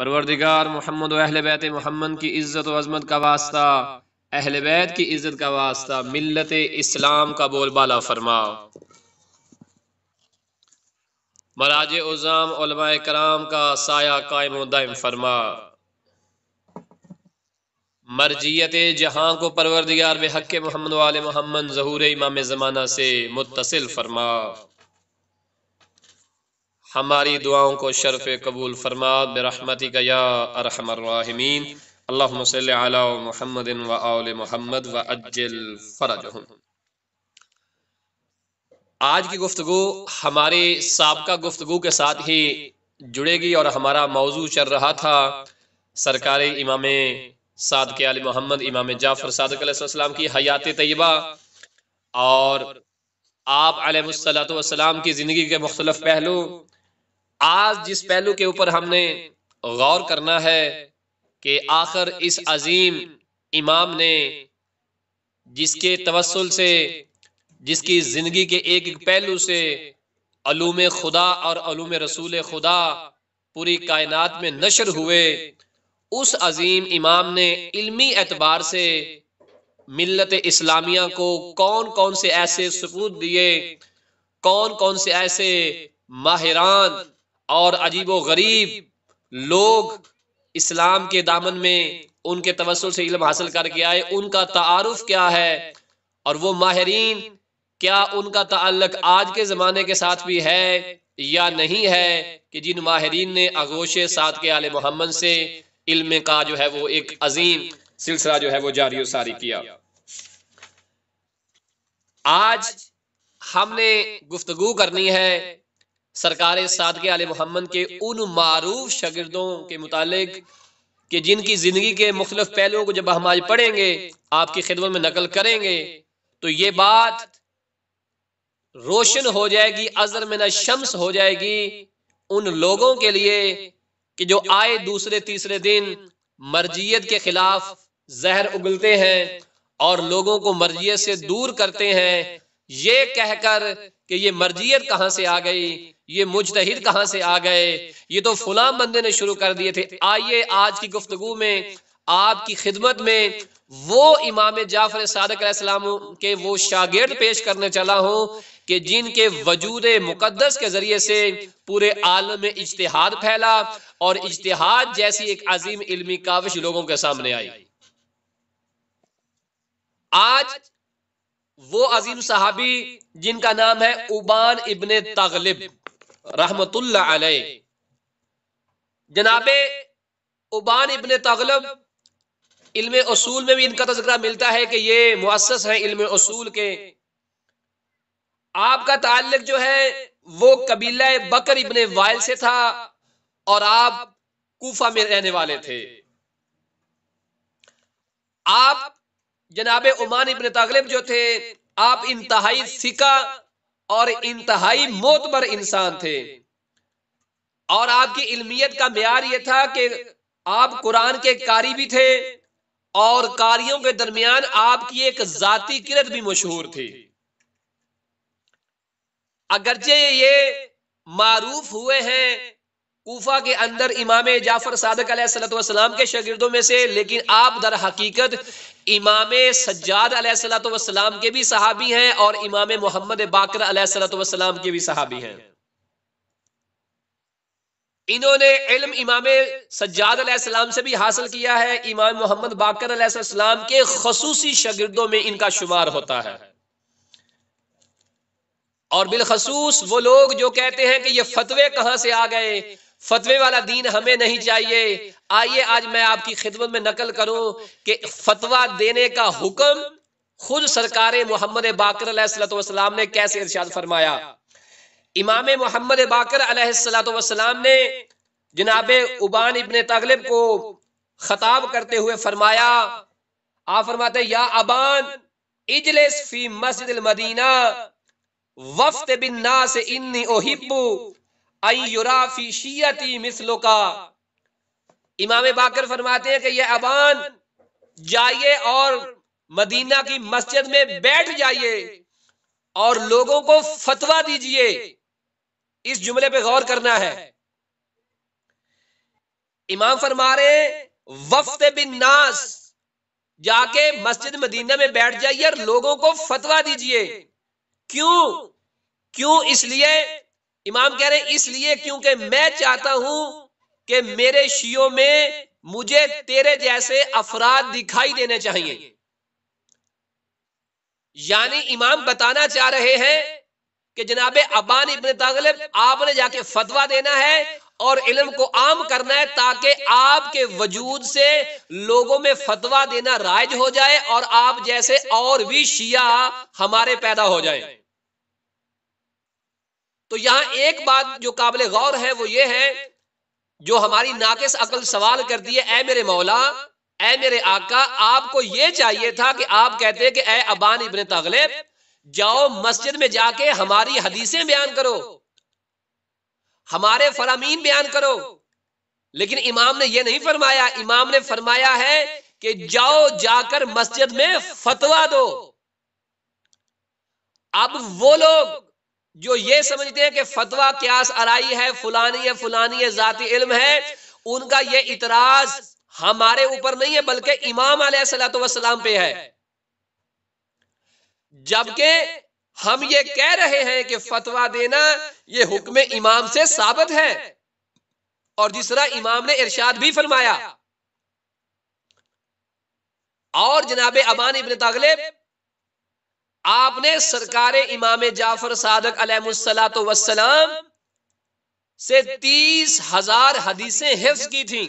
परवरदिगार मोहम्मद अहल बैत मोहम्मद की इज़्ज़त व अजमत का वास्ता अहल बैत की इज़्ज़त का वास्ता मिलत इस्लाम का बोलबाला फरमा मराज उज़ाम कराम का साया कायम दायम फरमा मरजियत जहां को परवरदिगार बेहक मोहम्मद वाल मोहम्मद जहूर इमाम ज़माना से मुतसिल फरमा हमारी दुआओं को शरफ़ कबूल फरमा बरहमती गया अरहमरमीन अल्लाह महमद महमद व अज्जल फ़राज आज की गुफ्तु हमारे सबका गुफ्तु के साथ ही जुड़ेगी और हमारा मौजू चल रहा था सरकारी इमाम साद के आल मोहम्मद इमाम जाफ़र सदक की हयात तयबा और आप अलैहिस्सलाम की ज़िंदगी के मुख्तलफ पहलू आज जिस पहलू के ऊपर हमने गौर करना है कि आखिर इस अजीम इमाम ने जिसके तवसल से जिसकी ज़िंदगी के एक एक पहलू से अलूम खुदा और अलूम रसूल खुदा पूरी कायनात में नशर हुए उस अजीम इमाम ने इल्मी एतबार से मिलत इस्लामिया को कौन कौन से ऐसे सपूत दिए कौन कौन से ऐसे माहिरान और अजीब व गरीब लोग इस्लाम के दामन में उनके तवसल से इल्म हासिल करके आए उनका तारफ़ क्या है और वो माहरीन क्या उनका ताल्लक आज के ज़माने के साथ भी है या नहीं है कि जिन माहरीन ने आगोश साथ के आल मोहम्मद से इल्म का जो है वो एक अजीम सिलसिला जो है वो जारी सारी किया आज हमने गुफ्तगु करनी है सरकार सादक आल मोहम्मद के उन मारूफ शगिरदों के मुतालिक कि जिनकी ज़िंदगी के मुख्तफ पहलुओं को जब हम आज पढ़ेंगे आपकी खिदमत में नकल करेंगे तो ये बात रोशन हो जाएगी अजर में न शम्स हो जाएगी उन लोगों के लिए कि जो आए दूसरे तीसरे दिन मर्जियत के खिलाफ जहर उगलते हैं और लोगों को मर्जियत से दूर करते हैं ये कहकर कि ये मर्जियत कहाँ से आ गई ये मुजतहिद कहाँ से आ गए ये तो फुलाम बंदे ने शुरू कर दिए थे आइए आज की गुफ्तगु में आपकी खिदमत में वो इमाम जाफर सदकाम के वो शागिर्द पेश करने चला हूँ कि जिनके वजूद मुकदस के जरिए से पूरे आलम में इज्तहाद फैला और इज्तिहाद जैसी एक अजीम इलमी काविश लोगों के सामने आई आज वो अजीम साहबी जिनका नाम है उबान इबन तगलिब रहमतुल्ला जनाबे उबान इबन तगलब इल्म असूल में भी इनका तस्करा मिलता है कि ये मुअसस है इल्म असूल के आपका ताल्लुक जो है वो कबीला बकर इबन वाइल से था और आप कूफा में रहने वाले थे आप जनाब उमान इबन तगलब जो थे आप इंतहाई फिका और इंतहाई मोतबर इंसान थे और आपकी इल्मियत का मैार ये था कि आप कुरान के कारी भी थे और कारियों के दरमियान आपकी एक जाति किरत भी मशहूर थी अगरचे ये मारूफ हुए हैं कोफा के अंदर इमाम जाफर सादक सलाम के शागिर्दों में से लेकिन आप दर हकीकत इमाम सज्जाद सलाम के भी सहाबी हैं और इमाम मोहम्मद बाकर सलाम के भी सहाबी हैं इन्होंने इल्म इमाम सज्जाद सलाम से भी हासिल किया है इमाम मोहम्मद बाकर सलाम के खसूसी शागिर्दों में इनका शुमार होता है और बिलखसूस वो लोग जो कहते हैं कि ये फतवे कहाँ से आ गए फतवे वाला दीन हमें नहीं चाहिए आइए आज मैं आपकी खिदमत में नकल करूं कि फतवा देने का हुक्म खुद सरकार मोहम्मद बाकर सलाम ने कैसे इर्शाद फरमाया इमाम मोहम्मद बाकर सलाम ने जनाब उबान इबन तगलब को खताब करते हुए फरमाया आप फरमाते या अबान इजलिस फी मस्जिद मदीना वफ्त बिन्ना से इन्नी ओहिबू अयुराफी का इमाम बाकर फरमाते हैं कि यह अबान जाइए और मदीना की मस्जिद में बैठ जाइए और लोगों को फतवा दीजिए इस जुमले पे गौर करना है इमाम फरमा रहे वफ्त बिन नास जाके मस्जिद मदीना में बैठ जाइए और लोगों को फतवा दीजिए क्यों क्यों इसलिए इमाम कह रहे हैं इसलिए क्योंकि मैं चाहता हूं कि मेरे शियों में मुझे तेरे जैसे अफराद दिखाई देने चाहिए यानी इमाम बताना चाह रहे हैं कि जनाब अबान इबन तगलब आपने जाके फतवा देना है और इलम को आम करना है ताकि आपके वजूद से लोगों में फतवा देना राइज हो जाए और आप जैसे और भी शिया हमारे पैदा हो जाए तो यहां एक बात जो काबिल गौर है वो ये है जो हमारी नाकिस अकल सवाल करती है ए मेरे मौला ए मेरे आका आपको ये चाहिए था कि आप कहते कि ए अबान इबन तगले जाओ मस्जिद में जाके हमारी हदीसें बयान करो हमारे फरामीन बयान करो लेकिन इमाम ने यह नहीं फरमाया इमाम ने फरमाया है कि जाओ जाकर मस्जिद में फतवा दो अब वो लोग जो ये समझते हैं कि फतवा क्यास आरई है फुलानी है फुलानी है जाति इल्म है उनका ये इतराज हमारे ऊपर नहीं है बल्कि इमाम सलाम पे है जबकि हम ये कह रहे हैं कि फतवा देना ये हुक्म इमाम से साबित है और तरह इमाम ने इरशाद भी फरमाया और जनाब अबान इबन तगलेब आपने सरकार इमाम जाफर सादक अलैहिस्सलात वसलाम से तीस हजार हदीसें हिफ की थी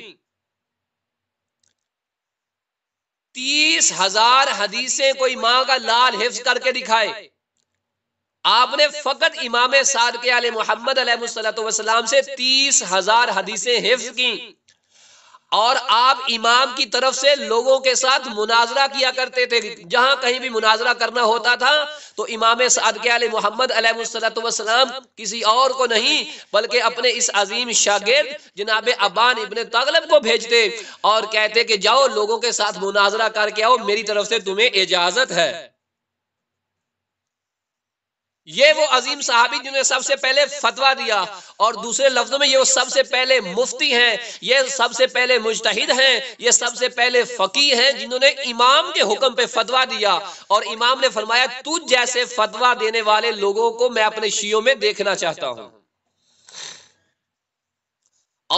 तीस हजार हदीसें कोई माँ का लाल हिफ करके दिखाए आपने फकत इमाम सादक मोहम्मद अलैहिस्सलात वसलाम से तीस हजार हदीसें हिफ की और आप इमाम की तरफ से लोगों के साथ मुनाजरा किया करते थे जहां कहीं भी मुनाजरा करना होता था तो इमाम सादक मोहम्मद किसी और को नहीं बल्कि अपने इस अजीम शागिर्द जनाब अबान इबन तगलब को भेजते और कहते कि जाओ लोगों के साथ मुनाजरा करके आओ मेरी तरफ से तुम्हें इजाजत है ये वो अजीम साहबी जिन्होंने सबसे पहले फतवा दिया और दूसरे लफ्जों में ये वो सबसे पहले मुफ्ती हैं ये सबसे पहले मुजतहिद हैं ये सबसे पहले फकी हैं जिन्होंने इमाम के हुक्म पे फतवा दिया और इमाम ने फरमाया तू जैसे फतवा देने वाले लोगों को मैं अपने शियों में देखना चाहता हूं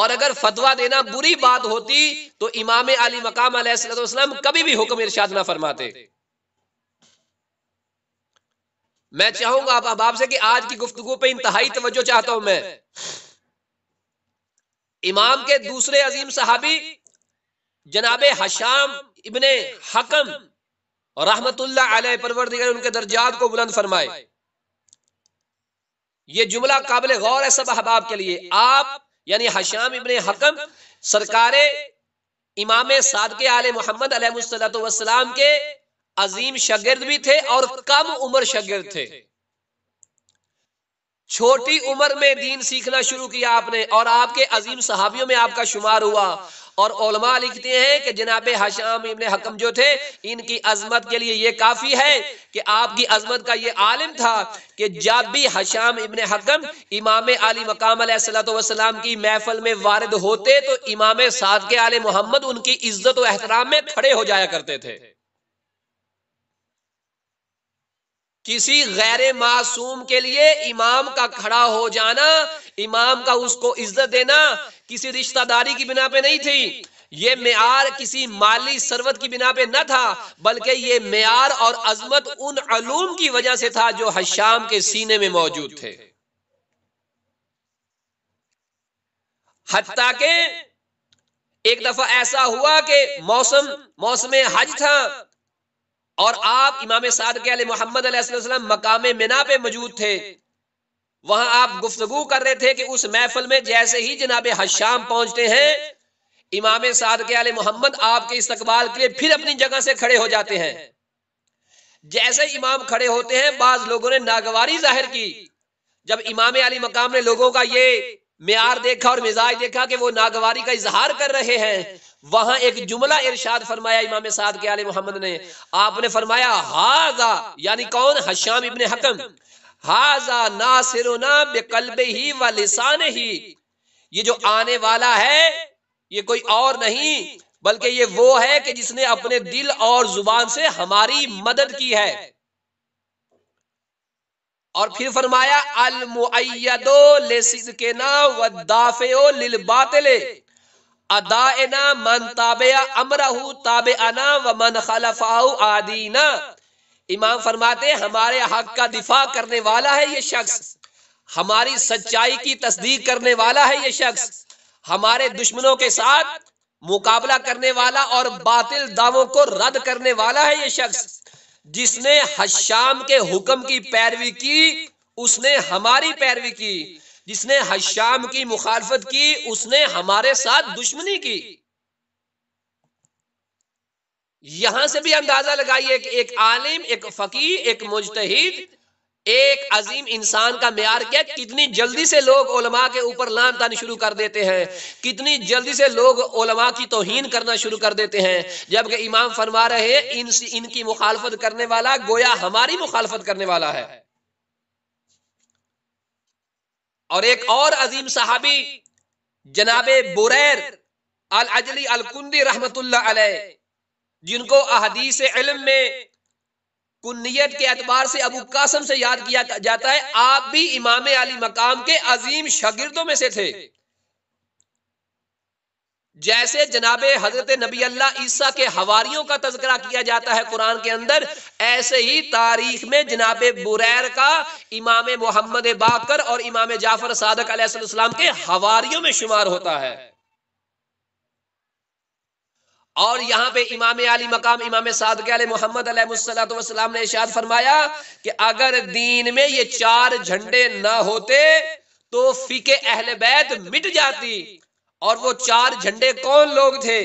और अगर फतवा देना बुरी बात होती तो इमाम अली मकाम कभी भी हुक्म इर्शाद ना फरमाते मैं चाहूंगा आप, आप आपसे कि आज की गुफ्तु पे इंतहाई तवज्जो चाहता हूं मैं इमाम के दूसरे अजीम सहाबी जनाब हशाम इबन हकम रहमतुल्लाह परवरदिगार उनके दर्जात को बुलंद फरमाए ये जुमला काबिल गौर है सब अहबाब के लिए आप यानी हशाम इबन हकम सरकारे इमाम सादके आले आल मोहम्मद वसलाम के अजीम शगिर्द भी थे और कम उम्र शगिर्द थे छोटी उम्र में दीन सीखना शुरू किया आपने और आपके अजीम सहाबियों में आपका शुमार हुआ और ओलमा लिखते हैं कि जनाब हशाम इबन हकम जो थे इनकी अजमत के लिए ये काफ़ी है कि आपकी अजमत का ये आलिम था कि जब भी हशाम इबन हकम इमाम आली मकाम सलाम की महफल में वारद होते तो इमाम साद के आल मोहम्मद उनकी इज्जत व एहतराम में खड़े हो जाया करते थे किसी गैर मासूम के लिए इमाम का खड़ा हो जाना इमाम का उसको इज्जत देना किसी रिश्तेदारी की बिना पे नहीं थी ये मैार किसी माली सरवत की बिना पे न था बल्कि ये मैार और अजमत उन अलूम की वजह से था जो हश्याम के सीने में मौजूद थे हती के एक दफा ऐसा हुआ कि मौसम मौसम हज था और आप इमाम सादक मोहम्मद मकाम मिना पे मौजूद थे वहां आप गुफ्तगु कर रहे थे कि उस महफल में जैसे ही जनाब हश्याम पहुंचते हैं इमाम सादक मोहम्मद आपके इस्तकबाल के लिए फिर अपनी जगह से खड़े हो जाते हैं जैसे इमाम खड़े होते हैं बाज लोगों ने नागवारी जाहिर की जब इमाम अली मकाम ने लोगों का ये मैार देखा और मिजाज देखा कि वो नागवारी का इजहार कर रहे हैं वहां एक जुमला इरशाद फरमाया इमाम साद के आल मोहम्मद ने आपने फरमाया हाजा यानी कौन हश्याम इबन हकम हाजा ना बेकल्ब ही व लिसान ही ये जो आने वाला है ये कोई और नहीं बल्कि ये वो है कि जिसने अपने दिल और जुबान से हमारी मदद की है और फिर फरमाया अल मुदो ले के ना वाफे लिल मन ताबे ताबे अना व मन आदीना इमाम फरमाते हमारे हक का दिफा करने वाला है ये शख्स हमारी सच्चाई की तस्दीक करने वाला है ये शख्स हमारे दुश्मनों के साथ मुकाबला करने वाला और बातिल दावों को रद्द करने वाला है ये शख्स जिसने हश्याम के हुक्म की पैरवी की उसने हमारी पैरवी की जिसने हश्याम की मुखालफत की उसने हमारे साथ दुश्मनी की यहां से भी अंदाजा लगाइए कि एक आलिम एक फकीर एक मुजतहिद एक अजीम इंसान का मैार क्या कितनी जल्दी से लोग ओलमा के ऊपर लान शुरू कर देते हैं कितनी जल्दी से लोग ओलमा की तोहन करना शुरू कर देते हैं जबकि इमाम फरमा रहे हैं इन, इनकी मुखालफत करने वाला गोया हमारी मुखालफत करने वाला है और एक और अजीम साहबी जनाब बुरैर अल अजली अलकुंदी रहमत जिनको अहदीस इलम में कुन्नीत के अतबार से अबू कासम से याद किया जाता है आप भी इमाम अली मकाम के अजीम शागिर्दों में से थे जैसे जनाब हजरत नबी अल्लाह ईसा के हवारियों का तस्करा किया जाता है कुरान के अंदर ऐसे ही तारीख में जनाब बुरैर का इमाम मोहम्मद बाकर और इमाम जाफर सादक के हवारियों में शुमार होता है और यहाँ पे इमाम अली मकाम इमाम सादक मोहम्मद वसलाम ने इशाद फरमाया कि अगर दीन में ये चार झंडे ना होते तो फीके अहल बैत मिट जाती और वो चार झंडे कौन लोग थे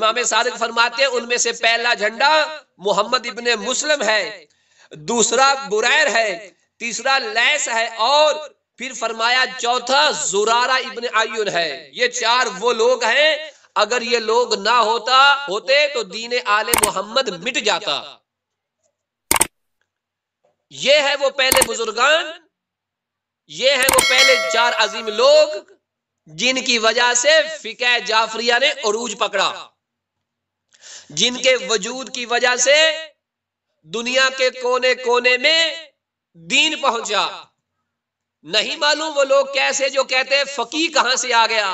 इमाम सादक फरमाते उनमें से पहला झंडा मोहम्मद इबन मुस्लिम है दूसरा बुरैर है तीसरा लैस है और फिर फरमाया चौथा जुरारा इबन आयुन है ये चार वो लोग हैं अगर ये लोग ना होता होते तो दीन आले मोहम्मद मिट जाता ये है वो पहले बुजुर्गान ये है वो पहले चार अजीम लोग जिनकी वजह से फिके जाफरिया ने अरूज पकड़ा जिनके वजूद की वजह से दुनिया के कोने कोने में दीन पहुंचा नहीं मालूम वो लोग कैसे जो कहते हैं फकी कहां से आ गया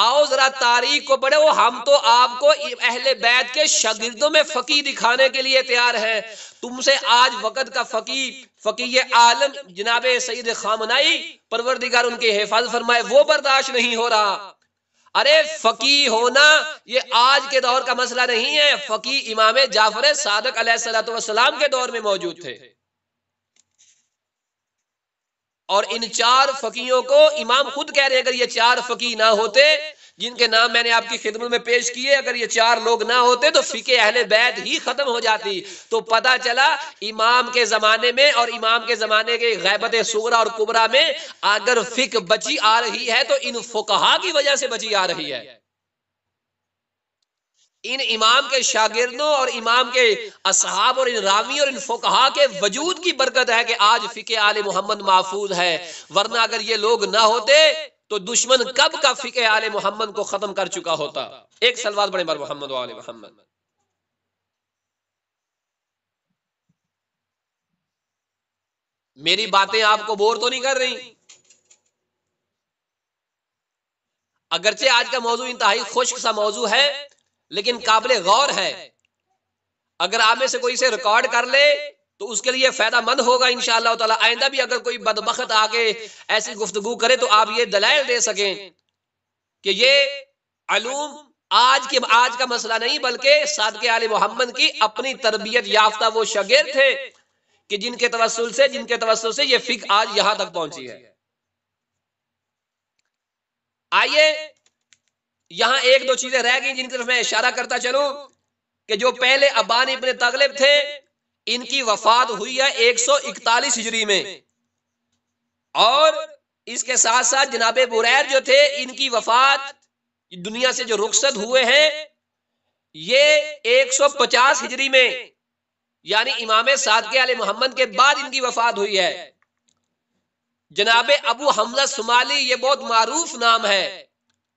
आओ जरा तारीख को पढ़े वो हम तो आपको अहले बैत के शगिर्दों में फकी दिखाने के लिए तैयार हैं तुमसे आज वक़्त का फकी फकी आलम जनाबे सईद खामनाई परवरदिगार उनकी हिफाजत फरमाए वो बर्दाश्त नहीं हो रहा अरे फकी होना ये आज के दौर का मसला नहीं है फकी इमाम जाफर सादक सलाम के दौर में मौजूद थे और इन चार फकीयों को इमाम खुद कह रहे हैं अगर ये चार फकी ना होते जिनके नाम मैंने आपकी खिदमत में पेश किए अगर ये चार लोग ना होते तो फिके अहले बैत ही खत्म हो जाती तो पता चला इमाम के जमाने में और इमाम के जमाने के गैबत सुगरा और कुबरा में अगर फिक बची आ रही है तो इन फुकहा की वजह से बची आ रही है इन इमाम के शागिर्दों और इमाम के असहाब और इन रावी और इन फोकहा के वजूद की बरकत है कि आज फ़िके आल मोहम्मद महफूज है वरना अगर ये लोग ना होते तो दुश्मन कब का फ़िके आल मोहम्मद को ख़त्म कर चुका होता एक सलवार बड़े बार मोहम्मद वाले मोहम्मद मेरी बातें आपको बोर तो नहीं कर रही अगरचे आज का मौजूद इंतहाई खुश्क सा मौजू है लेकिन काबिल गौर है अगर आप में से कोई इसे रिकॉर्ड कर ले तो उसके लिए फायदा मंद होगा इन ताला आइंदा भी अगर कोई बदबख्त आके ऐसी गुफ्तगु करे तो आप ये दलाल दे सकें कि ये आलूम आज के आज का मसला नहीं बल्कि सादके आल मोहम्मद की अपनी तरबियत याफ्ता वो शगेर थे कि जिनके तवसल से जिनके तवसल से ये फिक आज यहां तक पहुंची है आइए यहां एक दो चीजें रह गई जिनकी तरफ मैं इशारा करता चलू कि जो पहले अबान इबन तगलब थे इनकी वफात हुई है एक सौ इकतालीस हिजरी में और इसके साथ साथ जनाब बुरैर जो थे इनकी वफात दुनिया से जो रुखसत हुए हैं ये 150 हिजरी में यानी इमाम सादके अली मोहम्मद के बाद इनकी वफात हुई है जनाब अबू हमला सुमाली ये बहुत मारूफ नाम है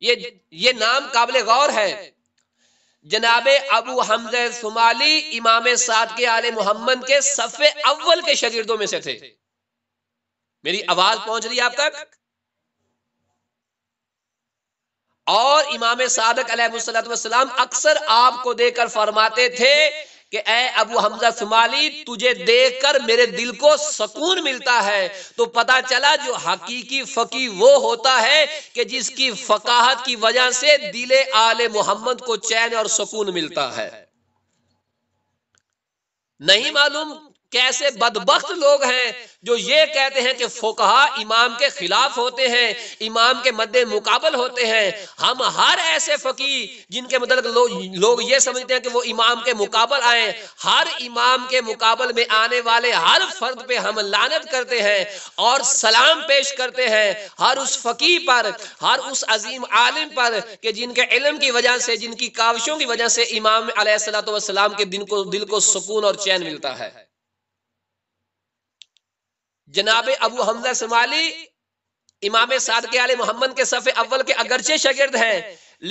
ये ये नाम काबिल गौर है जनाब अबू हमज सुमाली इमाम साद के आले मोहम्मद के सफ़े अव्वल के शगिर्दों में से थे मेरी आवाज पहुंच रही है आप तक और इमाम सादक सलाम अक्सर आपको देकर फरमाते थे कि ए अबू हमजा सुमाली तुझे देखकर मेरे दिल को सुकून मिलता है तो पता चला जो हकीकी फकी वो होता है कि जिसकी फकाहत की वजह से दिले आले मोहम्मद को चैन और सुकून मिलता है नहीं मालूम कैसे बदबخت लोग हैं जो ये कहते हैं कि फोकहा इमाम के खिलाफ होते हैं इमाम के मद्दे मुकाबल होते हैं हम हर ऐसे फकी जिनके मतलब लो, लोग ये समझते हैं कि वो इमाम के मुकाबल आए हर इमाम के मुकाबल में आने वाले हर फर्द पे हम लानत करते हैं और सलाम पेश करते हैं हर उस फकी पर हर उस अजीम आलिम पर कि जिनके इलम की वजह से जिनकी काविशों की वजह से इमाम सलाम के दिन को दिल को सुकून और चैन मिलता है जनाब अबू हमजा समाली इमाम के आल मोहम्मद के सफ़े अव्वल के अगरचे शगिर्द हैं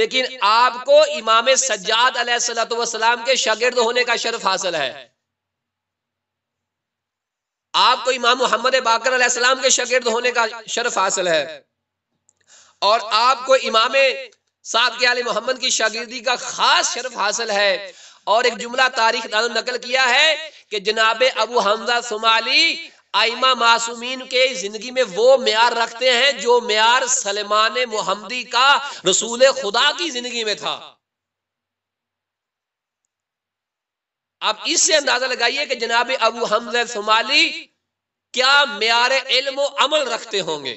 लेकिन आपको इमाम सज्जाद सलाम के शगिर्द होने का शर्फ हासिल है आपको इमाम मोहम्मद बाकर सलाम के शागिर्द होने का शर्फ हासिल है और आपको इमाम साद के आल मोहम्मद की शागिर्दी का खास शर्फ हासिल है और एक जुमला तारीख नकल किया है कि जनाब अबू हमजा सोमाली आइमा मासूमीन के जिंदगी में वो मैार रखते हैं जो मैार सलमान मोहम्मदी का रसूल खुदा की जिंदगी में था आप इससे अंदाजा लगाइए कि जनाब अबू हमज शुमाली क्या मैार इल्म अमल रखते होंगे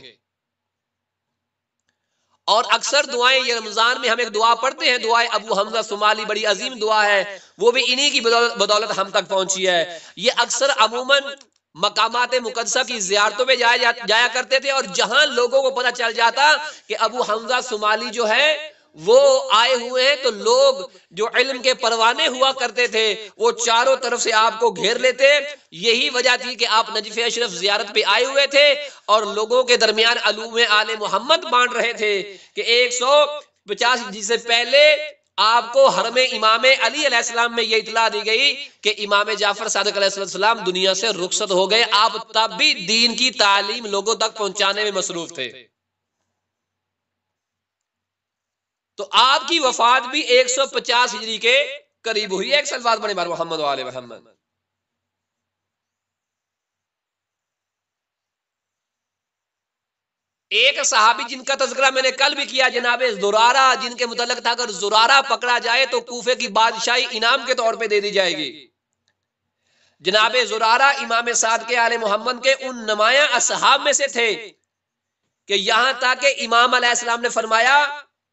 और अक्सर दुआएं ये रमजान में हम एक दुआ पढ़ते हैं दुआएं अबू हमजा सुमाली बड़ी अजीम दुआ है वो भी इन्हीं की बदौलत बदौलत हम तक पहुंची है ये अक्सर अमूमन मकामात मुकदसा की जियारतों में जाया जा, जाया करते थे और जहां लोगों को पता चल जाता कि अबू हमजा सुमाली जो है वो आए हुए हैं तो लोग जो इल्म के परवाने हुआ करते थे वो चारों तरफ से आपको घेर लेते यही वजह थी कि आप नजीफ अशरफ जियारत पे आए हुए थे और लोगों के दरमियान अलूम आले मोहम्मद बांट रहे थे कि एक सौ पचास जी पहले आपको में इमाम अली अलैहिस्सलाम में यह इतला दी गई कि इमाम जाफर सदकाम दुनिया से रुखसत हो गए आप तब भी दीन की तालीम लोगों तक पहुंचाने में मसरूफ थे तो आपकी वफात भी 150 सौ हिजरी के करीब हुई एक सलवाद बड़े बार मोहम्मद वाले मोहम्मद एक सहाबी जिनका तस्करा मैंने कल भी किया जनाब जुरारा जिनके मुतलक था अगर जुरारा पकड़ा जाए तो कूफे की बादशाही इनाम के तौर पे दे दी जाएगी जनाब जुरारा इमाम साद के आले मोहम्मद के उन नमाया असहाब में से थे कि यहां तक कि इमाम अलैहिस्सलाम ने फरमाया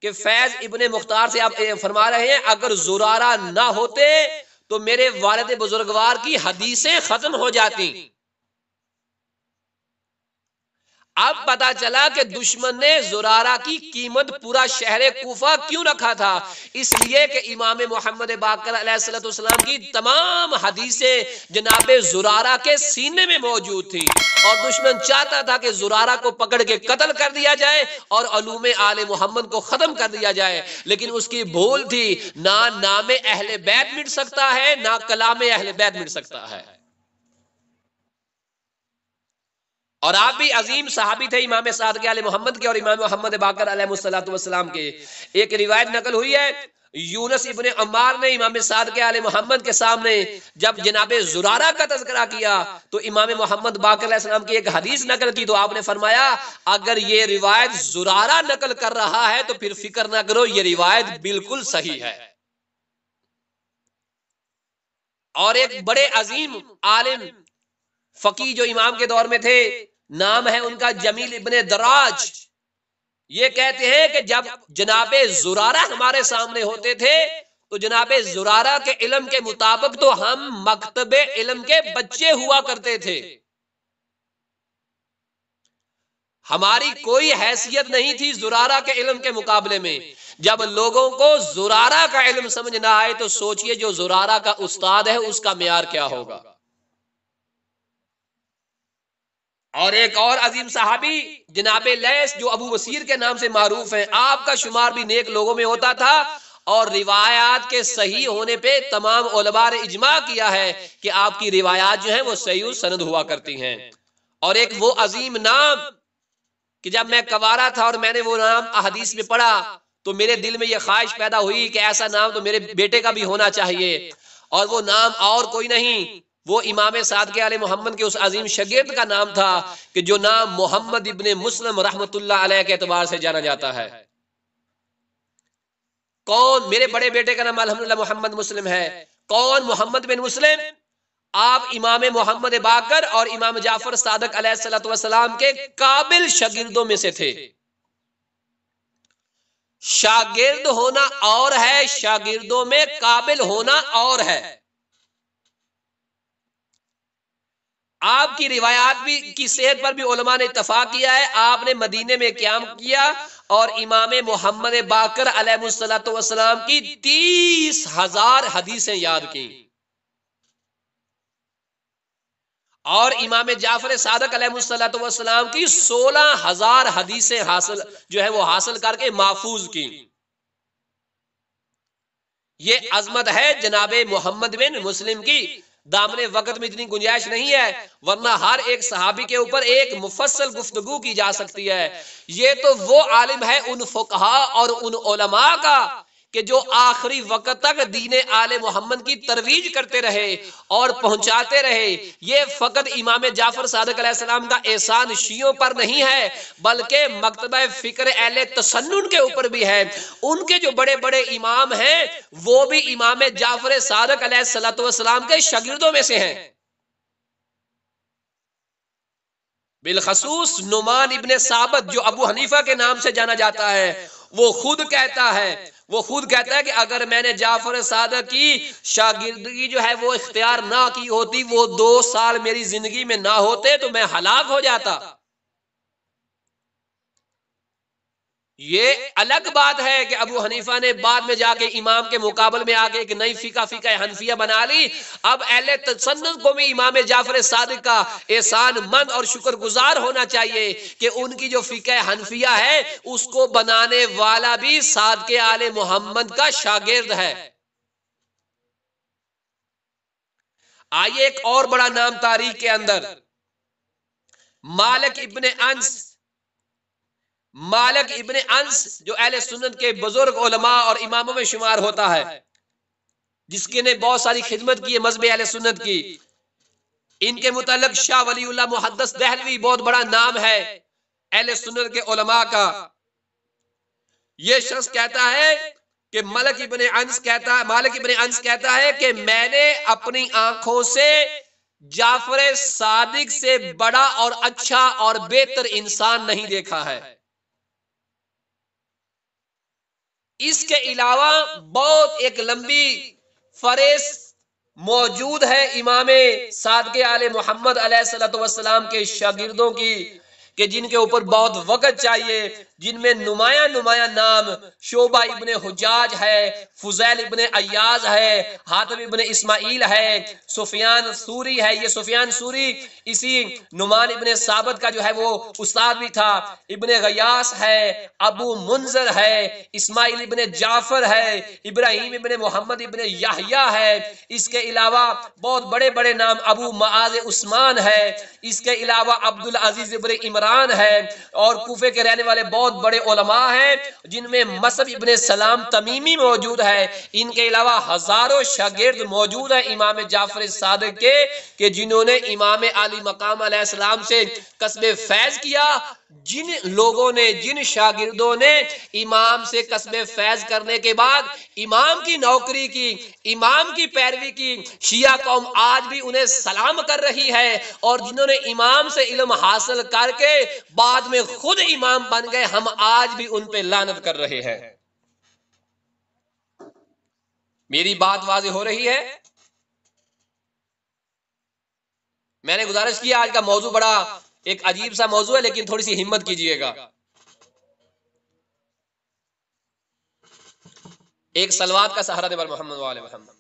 कि फैज इब्ने मुख्तार से आप फरमा रहे हैं अगर जुरारा ना होते तो मेरे वालद बुजुर्गवार की हदीसें खत्म हो जाती अब पता चला कि दुश्मन ने जुरारा की कीमत पूरा शहर कोफा क्यों रखा था इसलिए कि इमाम मोहम्मद बाकर अलैहिस्सलाम की तमाम हदीसें जनाब जुरारा के सीने में मौजूद थी और दुश्मन चाहता था कि जुरारा को पकड़ के कत्ल कर दिया जाए और अलूम आल मोहम्मद को ख़त्म कर दिया जाए लेकिन उसकी भूल थी ना नाम अहल बैत मिट सकता है ना कलाम अहल बैत मिट सकता है और आप भी अजीम साहबी थे इमाम साद के आल मोहम्मद के और इमाम मोहम्मद बाकर अलैहिस्सलाम के एक रिवायत नकल हुई है यूनस इबन अमार ने इमाम साद के आल मोहम्मद के सामने जब जनाब जुरारा का तस्करा किया तो इमाम मोहम्मद बाकराम की एक हदीस नकल की तो आपने फरमाया अगर ये रिवायत जुरारा नकल कर रहा है तो फिर फिक्र ना करो ये रिवायत बिल्कुल सही है और एक बड़े अजीम आलिम फकी जो इमाम के दौर में थे नाम है उनका जमील इबन दराज ये कहते हैं कि जब जनाब जुरारा हमारे सामने होते थे तो जनाब जुरारा के इलम के मुताबिक तो हम मकतब इलम के बच्चे हुआ करते थे हमारी कोई हैसियत नहीं थी जुरारा के इलम के मुकाबले में जब लोगों को जुरारा का इलम समझ ना आए तो सोचिए जो जुरारा का उस्ताद है उसका मैार क्या होगा और एक और अजीम साहबी जनाब लैस जो अबू वसीर के नाम से मारूफ हैं आपका शुमार भी नेक लोगों में होता था और रिवायात के सही होने पे तमाम ओलबा ने इजमा किया है कि आपकी रिवायात जो है वो सही सनद हुआ करती हैं और एक वो अजीम नाम कि जब मैं कवारा था और मैंने वो नाम अहदीस में पढ़ा तो मेरे दिल में ये ख्वाहिश पैदा हुई कि ऐसा नाम तो मेरे बेटे का भी होना चाहिए और वो नाम और कोई नहीं वो इमाम साद के आल मोहम्मद के उस अजीम शगेद का नाम था कि जो नाम मोहम्मद इबन मुस्लिम रहमत के अतबार से जाना जाता है कौन मेरे बड़े बेटे का नाम अलहमद मोहम्मद मुस्लिम है कौन मोहम्मद बिन मुस्लिम आप इमाम मोहम्मद बाकर और इमाम जाफर सादक सलाम के काबिल शागिर्दों में से थे शागिर्द होना और है शागिर्दों में काबिल होना और है आपकी रिवायात भी की सेहत पर भी उलमा ने इतफाक किया है आपने मदीने में क्याम किया और इमाम मोहम्मद बाकर अलमसलाम की तीस हजार हदीसें याद की और इमाम जाफर सादक अलमसलाम की सोलह हजार हदीसें हासिल जो है वो हासिल करके महफूज की ये अजमत है जनाब मोहम्मद बिन मुस्लिम की दामने वक्त में इतनी गुंजाइश नहीं है वरना हर एक सहाबी के ऊपर एक मुफसल गुफ्तगु की जा सकती है ये तो वो आलिम है उन फुकहा और उन उलमा का कि जो आखिरी वक्त तक दीन आल मोहम्मद की तरवीज करते रहे और पहुंचाते रहे ये फ़कत इमाम जाफर सदकाम का एहसान शियों पर नहीं है बल्कि मकतब फ़िक्र एल तसन्न के ऊपर भी है उनके जो बड़े बड़े इमाम हैं वो भी इमाम जाफर सदक सलाम के शगिर्दों में से हैं बिलखसूस नुमान इबन साबत जो अबू हनीफा के नाम से जाना जाता है वो खुद कहता है वो खुद कहता है कि अगर मैंने जाफर सादक की शागिर्दगी जो है वो इख्तियार ना की होती वो दो साल मेरी जिंदगी में ना होते तो मैं हलाक हो जाता ये अलग बात है कि अबू हनीफा ने बाद में जाके इमाम के मुकाबले में आके एक नई फीका फीका हनफिया बना ली अब अहले तसन्नत को भी इमाम जाफर सादिक का एहसान मंद और शुक्रगुजार होना चाहिए कि उनकी जो फीका हनफिया है उसको बनाने वाला भी साद के आल मोहम्मद का शागिर्द है आइए एक और बड़ा नाम तारीख के अंदर मालिक इबन अंश मालिक इबन अंस जो अहल सुन्नत के बुजुर्ग उलमा और इमामों में शुमार होता है जिसके ने बहुत सारी खिदमत की है मजहब अहले सुन्नत की इनके मुतालिक शाह वली मुहदस दहलवी बहुत बड़ा नाम है अहले सुन्नत के उलमा का यह शख्स कहता है कि मलक इबन अंस कहता है मालिक इबन अंस कहता है कि मैंने अपनी आंखों से जाफर सादिक से बड़ा और अच्छा और बेहतर इंसान नहीं देखा है इसके अलावा बहुत एक लंबी फरेस मौजूद है इमाम सादके आल मोहम्मद सलाम के शागिर्दों की कि जिनके ऊपर बहुत वक़्त चाहिए जिनमें नुमाया नुमाया नाम शोबा इबन हजाज है फुजैल इबन अयाज है हाथम इबन इसमाइल है सुफियान सूरी है ये सुफियान सूरी इसी नुमान इबन साबत का जो है वो उस्ताद भी था इबन गयास है अबू मुंजर है इस्माइल इबन जाफर है इब्राहिम इबन मोहम्मद इबन याहिया है इसके अलावा बहुत बड़े बड़े नाम अबू माज उस्मान है इसके अलावा अब्दुल अजीज इबन इमरान है और कुफे के रहने वाले बहुत बहुत बड़े उलमा हैं जिनमें मसब इबन सलाम तमीमी मौजूद है इनके अलावा हज़ारों शागिर्द मौजूद हैं इमाम जाफर सादक के, के जिन्होंने इमाम आली मकाम से कस्बे फैज़ किया जिन लोगों ने जिन शागिर्दों ने इमाम से कस्बे फैज करने के बाद इमाम की नौकरी की इमाम की पैरवी की शिया कौम आज भी उन्हें सलाम कर रही है और जिन्होंने इमाम से इल्म हासिल करके बाद में खुद इमाम बन गए हम आज भी उन पर लानत कर रहे हैं मेरी बात वाज हो रही है मैंने गुजारिश किया आज का मौजू बड़ा एक अजीब सा मौजू है लेकिन थोड़ी सी हिम्मत कीजिएगा एक सलवाद का सहारा दे मोहम्मद वाले मोहम्मद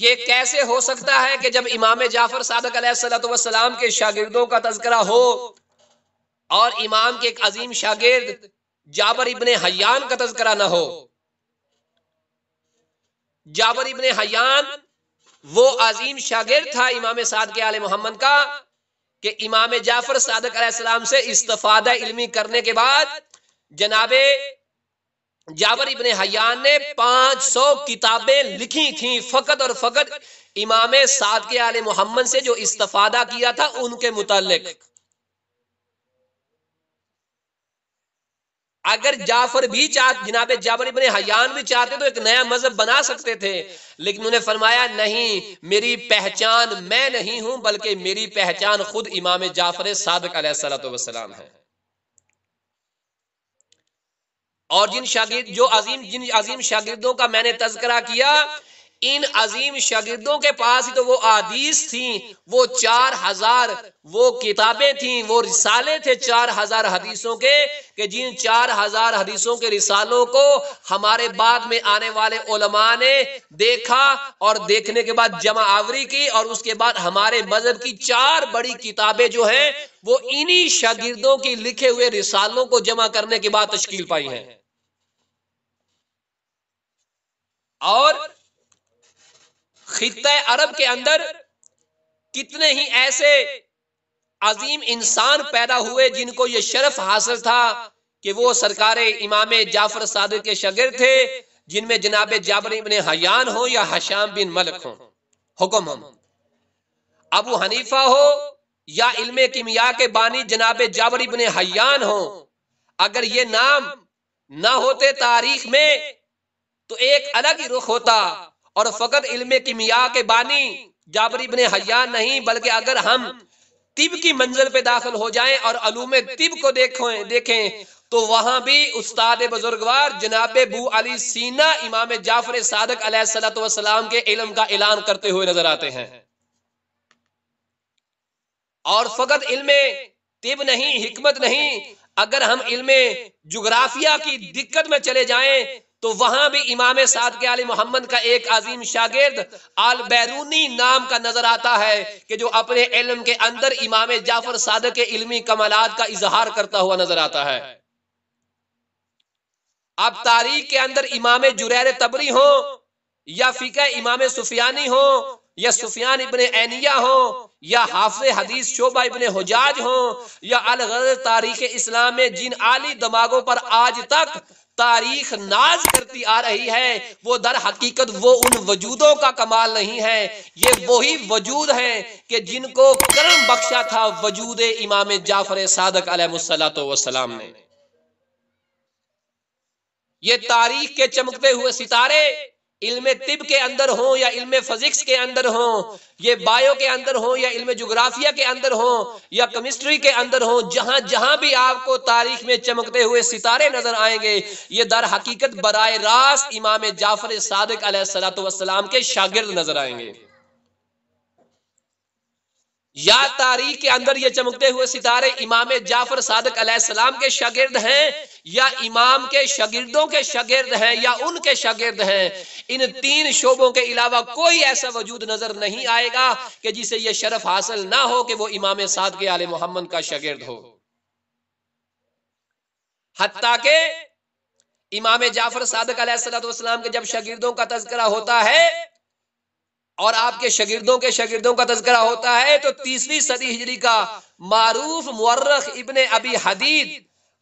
ये कैसे हो सकता है कि जब इमाम जाफर सादक सलाम के शागिर्दों का तस्करा हो और इमाम के एक अजीम शागिर्द जाबर इबन हयान का तस्करा ना हो जाबर इबन हयान वो अजीम शागिर था इमाम साद के आल मोहम्मद का कि इमाम जाफर सादक सलाम से इस्तफादा इल्मी करने के बाद जनाबे जाबर इबन हयान ने 500 किताबें लिखी थी फ़कत और फ़कत इमाम साद के आल मोहम्मद से जो इस्तफादा किया था उनके मुतालिक अगर जाफर भी चाहते जिनाब जाफर इबन हयान भी चाहते तो एक नया मजहब बना सकते थे लेकिन उन्होंने फरमाया नहीं मेरी पहचान मैं नहीं हूं बल्कि मेरी पहचान खुद इमाम जाफर सादक सलाम है और जिन शागिर्द जो अजीम जिन अजीम शागिर्दों का मैंने तस्करा किया इन अजीम शागिदों के पास ही तो वो आदीस थी वो चार हजार वो किताबें थी वो रिसाले थे चार हजार हदीसों के कि जिन चार हजार हदीसों के रिसालों को हमारे बाद में आने वाले ओलमा ने देखा और देखने के बाद जमा आवरी की और उसके बाद हमारे मजहब की चार बड़ी किताबें जो हैं वो इन्हीं शगिर्दों की लिखे हुए रिसालों को जमा करने के बाद तश्कील पाई है और खत अरब के अंदर कितने ही ऐसे अजीम इंसान पैदा हुए जिनको ये शर्फ हासिल था कि वो सरकार इमाम जाफर सादिक के शगिर थे जिनमें जनाब जाबर इबन हयान हो या हशाम बिन मलक हो हुक्म हम अबू हनीफा हो या इल्म किमिया के बानी जनाब जाबर इबन हयान हो अगर ये नाम ना होते तारीख में तो एक अलग ही रुख होता और फ़कत इल्म किमिया के बानी जाबर इब्ने हयान नहीं बल्कि अगर हम तिब की मंजिल पे दाखिल हो जाएं और अलूम तिब को देखें देखें तो वहां भी उस्ताद बुजुर्गवार जनाब बू अली सीना इमाम जाफर सादक सलाम के इलम का ऐलान करते हुए नजर आते हैं और फकत इल्मे तिब नहीं हिकमत नहीं अगर हम इल्मे जुग्राफिया की दिक्कत में चले जाएं तो वहां भी इमाम साद के आल मोहम्मद का एक अजीम शागिर्द आल बैरूनी नाम का नजर आता है कि जो अपने इलम के अंदर इमाम जाफर सादक के इल्मी कमालात का इजहार करता हुआ नजर आता है अब तारीख के अंदर इमाम जुरैर तबरी हो या फिका इमाम सुफियानी हो या सुफियान इबन एनिया हो या हाफ हदीस शोभा इबन हजाज हो या अलग तारीख इस्लाम में जिन आली दमागों पर आज तक तारीख नाज करती आ रही है वो दर हकीकत वो उन वजूदों का कमाल नहीं है ये वही वजूद हैं कि जिनको कर्म बख्शा था वजूद इमाम जाफर सादक सलाम ने ये तारीख के चमकते हुए सितारे इल्म तिब के अंदर हो या इल्म फिजिक्स के अंदर हो ये बायो के अंदर हो या इल्म जोग्राफिया के अंदर हो या केमिस्ट्री के अंदर हो जहां जहां भी आपको तारीख में चमकते हुए सितारे नजर आएंगे ये दर हकीकत बरए रास्त इमाम जाफर सदक सलात के शागिर्द नजर आएंगे या तारीख के अंदर ये चमकते हुए सितारे इमाम जाफर सादक सलाम के शागिर्द हैं या इमाम के शागिर्दों के शागिर्द हैं या उनके शागिर्द हैं इन तीन शोबों के अलावा कोई ऐसा वजूद नजर नहीं आएगा कि जिसे यह शरफ हासिल ना हो कि वो इमाम साद के आल मोहम्मद का शागिर्द हो हती के इमाम जाफर सादक सलाम के जब शागिर्दों का तस्करा होता है और आपके शगिर्दों के शगिर्दों का तस्करा होता है तो तीसवीं सदी हिजरी का मारूफ मुर्रख इबन अबी हदीद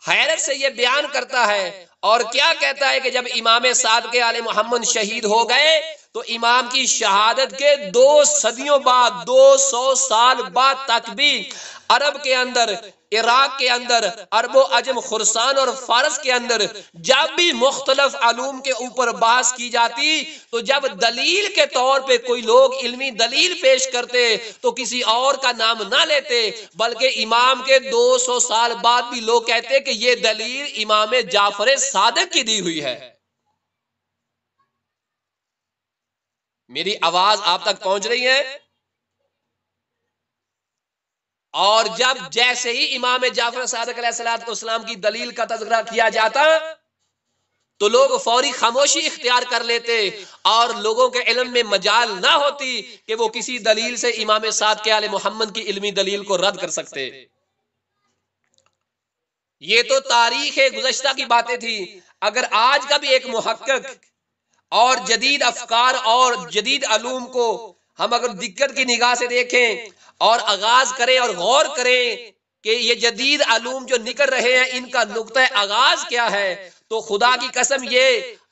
हैरत से यह बयान करता है और क्या कहता है कि जब इमाम साद के आल मोहम्मद शहीद हो गए तो इमाम की शहादत के दो सदियों बाद दो सौ साल बाद तक भी अरब के अंदर इराक के अंदर अरबो अजम खुरसान और फारस के अंदर जब भी मुख्तलफ आलूम के ऊपर बहस की जाती तो जब दलील के तौर पे कोई लोग इल्मी दलील पेश करते तो किसी और का नाम ना लेते बल्कि इमाम के 200 साल बाद भी लोग कहते कि ये दलील इमाम जाफर सादक की दी हुई है मेरी आवाज आप तक पहुंच रही है और जब जैसे ही इमाम जाफर सादक सलाम की दलील का तस्करा किया जाता तो लोग फौरी खामोशी इख्तियार कर लेते और लोगों के इलम में मजाल ना होती कि वो किसी दलील से इमाम साद के आले मोहम्मद की इल्मी दलील को रद्द कर सकते ये तो तारीख गुजश्ता की बातें थी अगर आज का भी एक महक और जदीद अफकार और जदीद अलूम को हम अगर दिक्कत की निगाह से देखें और आगाज करें और गौर करें कि ये जदीद अलूम जो निकल रहे हैं इनका नुकता आगाज क्या है तो खुदा की कसम ये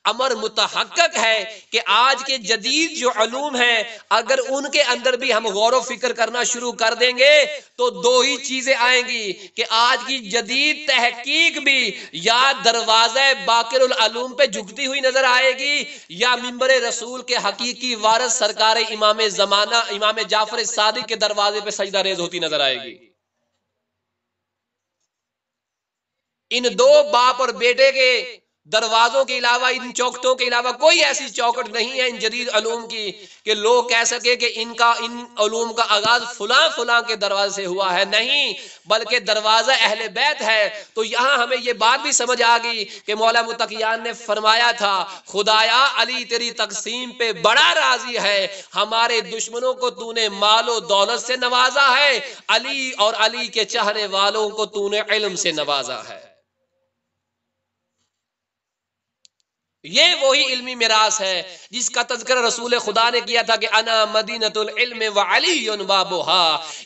अमर मुतहक है कि आज के जदीद जो अलूम है अगर उनके अंदर भी हम गौर फिक्र करना शुरू कर देंगे तो दो ही चीजें आएंगी कि आज की जदीद तहकीक भी या दरवाजा बाकर पे झुकती हुई नजर आएगी या मिम्बर रसूल के हकीकी वारस सरकार इमाम जमाना इमाम जाफर सादिक के दरवाजे पे सजदा रेज होती नजर आएगी इन दो बाप और बेटे के दरवाजों के अलावा इन चौकटों के अलावा कोई ऐसी चौकट नहीं है इन जदीद अलूम की कि लोग कह सके कि इनका इन अलूम का आगाज फुला फुला के दरवाजे से हुआ है नहीं बल्कि दरवाजा अहल बैत है तो यहाँ हमें ये बात भी समझ आ गई कि मौला मुतकियान ने फरमाया था खुदाया अली तेरी तकसीम पे बड़ा राजी है हमारे दुश्मनों को तूने मालो दौलत से नवाजा है अली और अली के चाहने वालों को तूने इलम से नवाजा है ये वही इल्मी मिरास है जिसका तस्कर रसूल खुदा ने किया था कि अना मदीनतुल इल्म व अली बाबुहा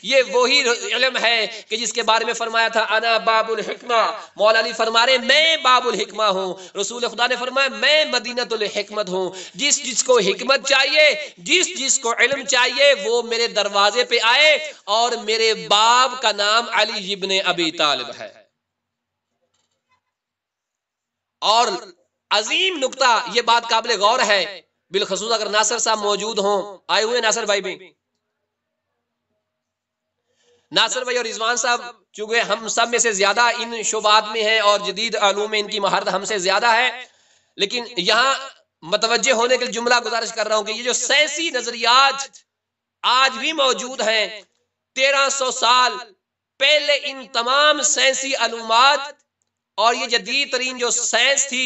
ये वही इल्म है कि जिसके बारे में फरमाया था अना बाबुल हिकमा मौला अली फरमा रहे मैं बाबुल हिकमा हूँ रसूल खुदा ने फरमाया मैं मदीनतुल हिकमत हूँ जिस जिसको हिकमत चाहिए जिस जिसको इल्म चाहिए वो मेरे दरवाजे पे आए और मेरे बाप का नाम अली इब्न अबी तालिब है और अजीम नुकता ये बात काबिल गौर है बिलखसूस अगर नासर साहब मौजूद हों आए हुए नासर भाई भी नासर भाई और रिजवान साहब चूंकि हम सब में से ज्यादा इन शुबात में हैं और जदीद आलूम में इनकी महारत हमसे ज्यादा है लेकिन यहां मतवजह होने के लिए जुमला गुजारिश कर रहा हूं कि ये जो सैसी नजरियात आज भी मौजूद हैं तेरह सौ साल पहले इन तमाम सैसी आलूमत और ये जदीद तरीन जो साइंस थी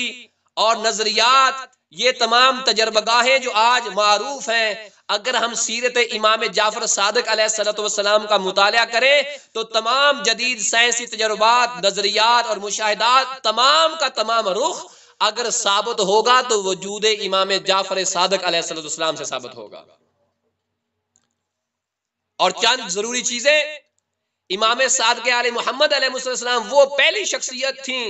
और नजरियात ये तमाम तजर्बगाहें जो आज मरूफ हैं अगर हम सीरत इमाम जाफर सादक सलाम का मुताल करें तो तमाम जदीद साइंसी तजर्बात नजरियात और मुशाहदात तमाम का तमाम रुख अगर साबित होगा तो वजूद इमाम जाफर सादक सलाम से साबित होगा और चंद जरूरी चीजें इमाम सादक आल मोहम्मद वो पहली शख्सियत थी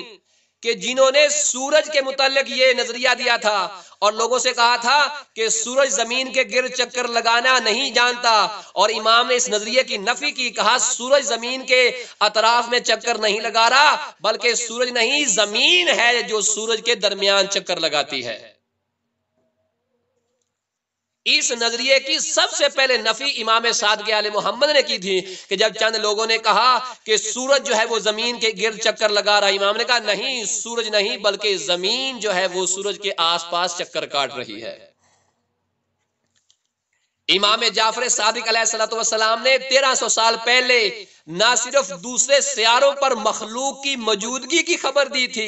कि जिन्होंने सूरज के मुतालिक ये नजरिया दिया था और लोगों से कहा था कि सूरज जमीन के गिर चक्कर लगाना नहीं जानता और इमाम ने इस नजरिए की नफी की कहा सूरज जमीन के अतराफ में चक्कर नहीं लगा रहा बल्कि सूरज नहीं जमीन है जो सूरज के दरमियान चक्कर लगाती है इस नजरिए की सबसे पहले नफी इमाम सादगी आल मोहम्मद ने की थी कि जब चंद लोगों ने कहा कि सूरज जो है वो जमीन के गिर चक्कर लगा रहा इमाम ने कहा नहीं सूरज नहीं बल्कि जमीन जो है वो सूरज के आसपास चक्कर काट रही है इमाम जाफर सादिक सलाम ने 1300 साल पहले ना सिर्फ दूसरे सियारों पर मखलूक की मौजूदगी की खबर दी थी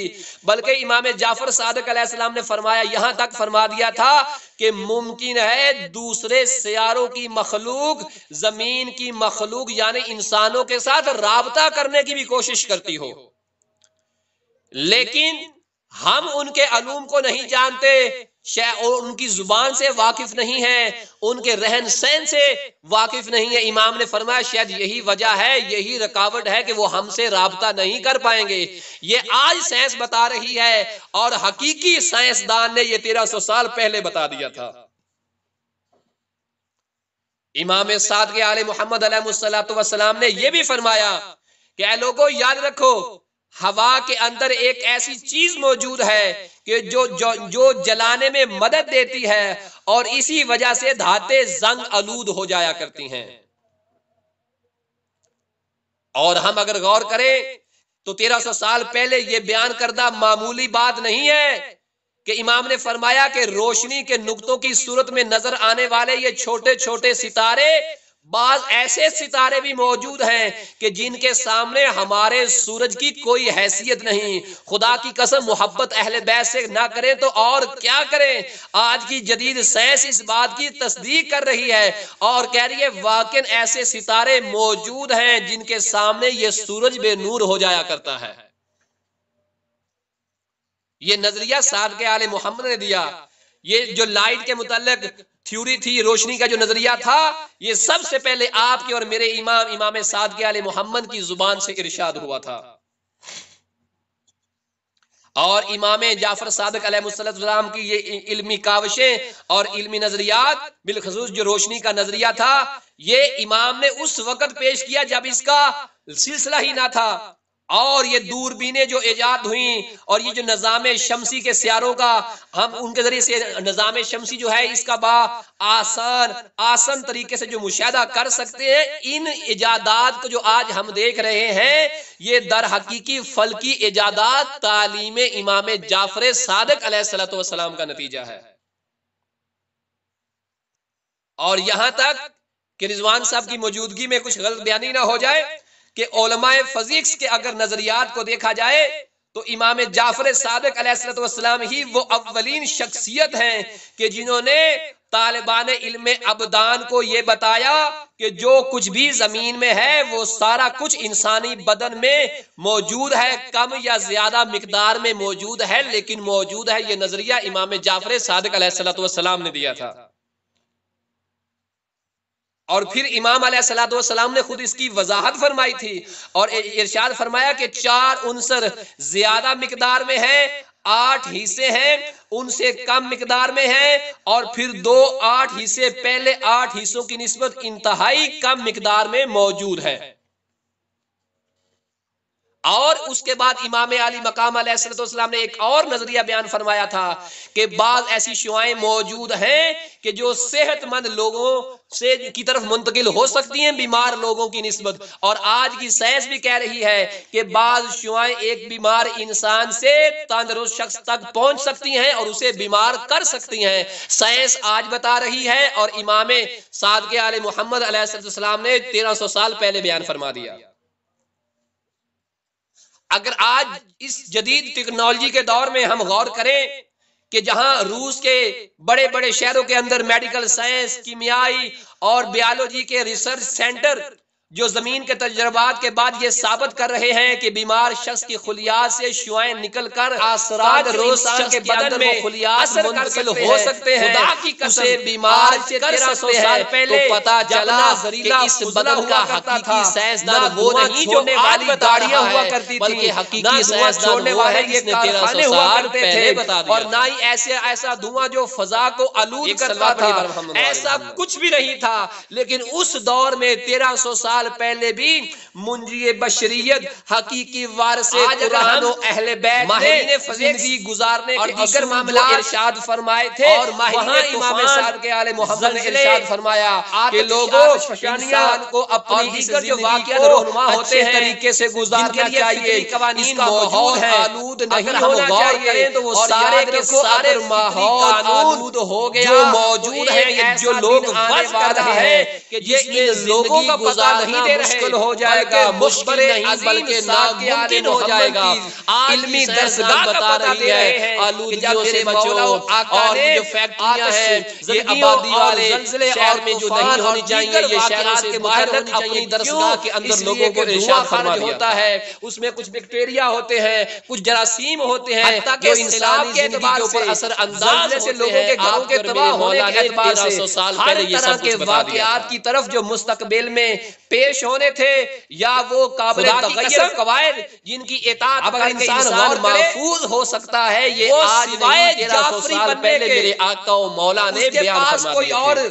बल्कि इमाम जाफर सादिक सलाम ने फरमाया यहां तक फरमा दिया था कि मुमकिन है दूसरे सियारों की मखलूक जमीन की मखलूक यानी इंसानों के साथ रबता करने की भी कोशिश करती हो लेकिन हम उनके अलूम को नहीं जानते और उनकी जुबान से वाकिफ नहीं है उनके रहन सहन से वाकिफ नहीं है इमाम ने फरमाया शायद यही वजह है यही रुकावट है कि वो हमसे रबता नहीं कर पाएंगे ये आज साइंस बता रही है और हकीकी साइंसदान ने ये तेरह सौ साल पहले बता दिया था इमाम साद के आल मोहम्मद ने यह भी फरमाया कि लोगों याद रखो हवा के अंदर एक ऐसी चीज मौजूद है कि जो जो जो जलाने में मदद देती है और इसी वजह से धाते जंग आलूद हो जाया करती हैं और हम अगर गौर करें तो 1300 साल पहले यह बयान करना मामूली बात नहीं है कि इमाम ने फरमाया कि रोशनी के नुकतों की सूरत में नजर आने वाले ये छोटे छोटे सितारे बाज ऐसे सितारे भी मौजूद हैं कि जिनके सामने हमारे सूरज की कोई हैसियत नहीं खुदा की कसम मोहब्बत अहल बैस से ना करें तो और क्या करें आज की जदीद साइंस इस बात की तस्दीक कर रही है और कह रही है वाकई ऐसे सितारे मौजूद हैं जिनके सामने ये सूरज बेनूर हो जाया करता है ये नजरिया साद के आले मोहम्मद ने दिया ये जो लाइट के मुतालिक थ्योरी थी रोशनी का जो नजरिया था ये सबसे पहले आपके और मेरे इमाम इमाम साद के आल मोहम्मद की जुबान से इरशाद हुआ था और इमाम जाफर सादक अलैहिस्सलाम की ये इल्मी काविशें और इल्मी नजरियात बिलखसूस जो रोशनी का नजरिया था ये इमाम ने उस वक्त पेश किया जब इसका सिलसिला ही ना था और ये दूरबीने जो ईजाद हुई और ये जो निज़ाम शमसी के सियारों का हम उनके जरिए से निज़ाम शमसी जो है इसका बा आसान आसान तरीके से जो मुशाह कर सकते हैं इन ईजादात को जो आज हम देख रहे हैं ये दर हकीकी फल की ईजादात तालीम इमाम जाफर सादक सलाम का नतीजा है और यहां तक कि रिजवान साहब की मौजूदगी में कुछ गलत बयानी ना हो जाए कि ओलमाए फजीक्स के अगर नजरियात को देखा जाए तो इमाम जाफर सादक वसलाम ही वो अव्वलीन शख्सियत हैं कि जिन्होंने तालिबान इल्म अबदान को ये बताया कि जो कुछ भी जमीन में है वो सारा कुछ इंसानी बदन में मौजूद है कम या ज्यादा मकदार में मौजूद है लेकिन मौजूद है ये नजरिया इमाम जाफर सादक सलाम ने दिया था और फिर इमाम सलाम ने खुद इसकी वजाहत फरमाई थी और इरशाद फरमाया कि चार उनसर ज्यादा मकदार में है आठ हिस्से हैं उनसे कम मकदार में है और फिर दो आठ हिस्से पहले आठ हिस्सों की नस्बत इंतहाई कम मकदार में मौजूद है और उसके बाद इमाम अली मकाम सलाम ने एक और नजरिया बयान फरमाया था कि बाद ऐसी शुआएं मौजूद हैं कि जो सेहतमंद लोगों से की तरफ मुंतकिल हो सकती हैं बीमार लोगों की नस्बत और आज की सैंस भी कह रही है कि बाद शुआएं एक बीमार इंसान से तंदरुस्त शख्स तक पहुंच सकती हैं और उसे बीमार कर सकती हैं साइंस आज बता रही है और इमाम सादक आल मोहम्मद ने तेरह सौ साल पहले बयान फरमा दिया अगर आज इस जदीद टेक्नोलॉजी के दौर में हम गौर करें कि जहां रूस के बड़े बड़े शहरों के अंदर मेडिकल साइंस कीमियाई और बायोलॉजी के रिसर्च सेंटर जो ज़मीन के तजर्बात के बाद ये साबित कर रहे हैं कि बीमार शख्स की खुलियात से शुआएं निकल कर रोज के बदन में मुंतकिल हो सकते हैं की बीमार से तेरह सौ साल पहले तो पता चला जरीला इस बदन का हकीकी साइंसदान वो नहीं वाली हुआ करती बल्कि हकीकी साइंसदान जिसने तेरह सौ साल पहले बता दिया और ना ही ऐसे ऐसा धुआं जो फजा को आलूद करता था ऐसा कुछ भी नहीं था लेकिन उस दौर में तेरह सौ साल साल पहले भी मुंजी बशरियत हकीकी वारस गुजारने इरशाद फरमाए थे और वहां इमाम साहब के आले मोहम्मद ने इरशाद फरमाया कि लोगों इंसान को अपनी जो रहनुमा होते हैं तरीके से गुजारना चाहिए आलूद नहीं होना चाहिए तो वो सारे के सारे माहौल आलूद हो गया जो तो मौजूद है जो लोग कि लोगों का पता नहीं दे मुश्किल हो जाएगा मुश्किल नहीं बल्कि नामुमकिन हो जाएगा इल्मी दर्सगाह बता रही है आलूदगियों से बचो और जो फैक्ट्रियां हैं ये आबादी वाले शहर में जो नहीं होनी चाहिए ये शहरों से बाहर होनी चाहिए दर्सगाह के अंदर लोगों को इरशाद फरमा होता है उसमें कुछ बैक्टीरिया होते हैं कुछ जरासीम होते हैं जो इंसानी जिंदगी के ऊपर असर अंदाज से लोगों के घरों के तबाह होने के एतबार से हर तरह के वाकयात की तरफ जो मुस्तकबिल में पेश होने थे या वो काबिल कवायद जिनकी इतात अगर इंसान महफूज हो सकता है ये आज जाफरी पहले मेरे आका मौला ने बयान कोई और